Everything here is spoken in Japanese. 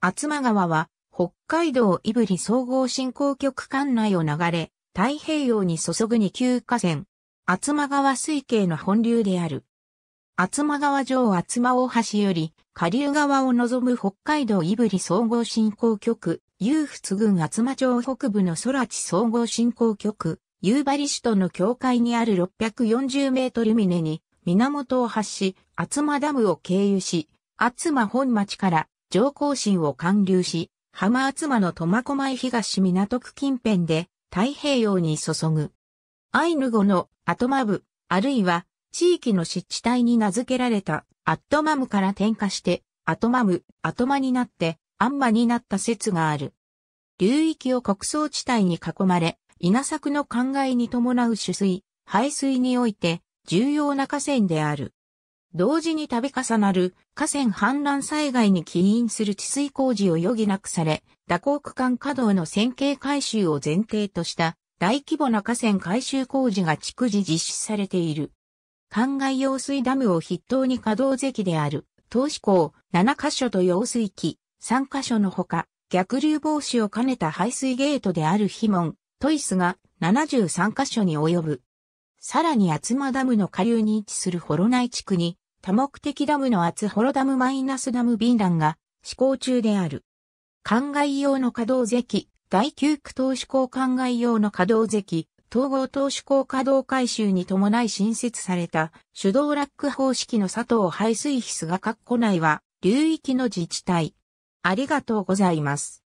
厚間川は北海道胆振総合振興局管内を流れ、太平洋に注ぐ2級河川、厚間川水系の本流である。厚間川上厚間大橋より下流側を望む北海道胆振総合振興局、遊仏郡厚間町北部の空地総合振興局、夕張市との境界にある640メートル峰に源を発し、厚間ダムを経由し、厚間本町から上皇心を貫流し、浜厚間の苫小牧東港区近辺で太平洋に注ぐ。アイヌ語のアトマブ、あるいは地域の湿地帯に名付けられたアットマムから転化してアトマム、アトマになってアンマになった説がある。流域を穀倉地帯に囲まれ、稲作の灌漑に伴う取水、排水において重要な河川である。同時に度重なる河川氾濫災害に起因する治水工事を余儀なくされ、蛇行区間稼働の線形改修を前提とした大規模な河川改修工事が逐次実施されている。灌漑用水ダムを筆頭に稼働堰である、投資港7カ所と用水機3カ所のほか、逆流防止を兼ねた排水ゲートである碑ントイスが73カ所に及ぶ。さらに厚間ダムの下流に位置するホロ内地区に、多目的ダムの厚ホロダムマイナスダム便ンが施行中である。灌漑用の稼働堰、第9区投資港灌漑用の稼働堰、統合投資港稼働改修に伴い新設された手動ラック方式の佐藤排水室が括弧内は流域の自治体。ありがとうございます。